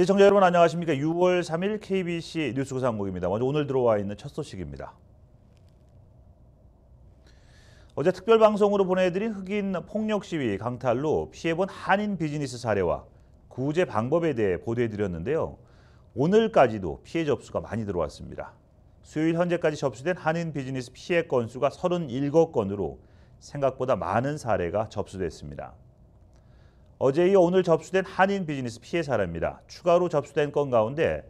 시청자 여러분 안녕하십니까. 6월 3일 KBC 뉴스구 상국입니다. 먼저 오늘 들어와 있는 첫 소식입니다. 어제 특별방송으로 보내드린 흑인 폭력 시위 강탈로 피해본 한인 비즈니스 사례와 구제 방법에 대해 보도해드렸는데요. 오늘까지도 피해 접수가 많이 들어왔습니다. 수요일 현재까지 접수된 한인 비즈니스 피해 건수가 37건으로 생각보다 많은 사례가 접수됐습니다. 어제 이 오늘 접수된 한인 비즈니스 피해 사례입니다. 추가로 접수된 건 가운데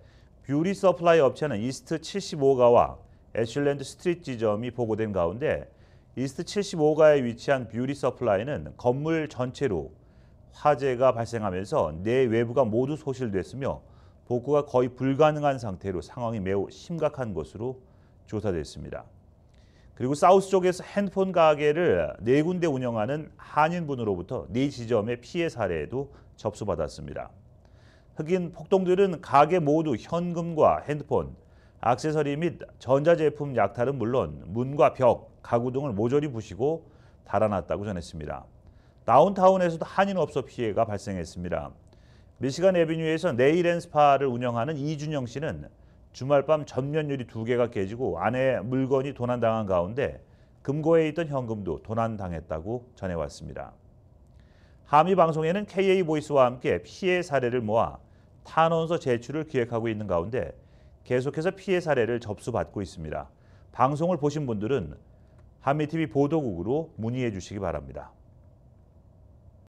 뷰리 서플라이 업체는 이스트 75가와 애슐랜드 스트릿 지점이 보고된 가운데 이스트 75가에 위치한 뷰리 서플라이는 건물 전체로 화재가 발생하면서 내 외부가 모두 소실됐으며 복구가 거의 불가능한 상태로 상황이 매우 심각한 것으로 조사됐습니다. 그리고 사우스 쪽에서 핸드폰 가게를 네 군데 운영하는 한인분으로부터 네 지점의 피해 사례에도 접수받았습니다. 흑인 폭동들은 가게 모두 현금과 핸드폰, 액세서리및 전자제품 약탈은 물론 문과 벽, 가구 등을 모조리 부시고 달아났다고 전했습니다. 다운타운에서도 한인업소 피해가 발생했습니다. 미시간 에비뉴에서 네일 앤 스파를 운영하는 이준영 씨는 주말 밤전면율이두 개가 깨지고 안에 물건이 도난당한 가운데 금고에 있던 현금도 도난당했다고 전해왔습니다. 하미 방송에는 KA 보이스와 함께 피해 사례를 모아 탄원서 제출을 기획하고 있는 가운데 계속해서 피해 사례를 접수받고 있습니다. 방송을 보신 분들은 하미 TV 보도국으로 문의해 주시기 바랍니다.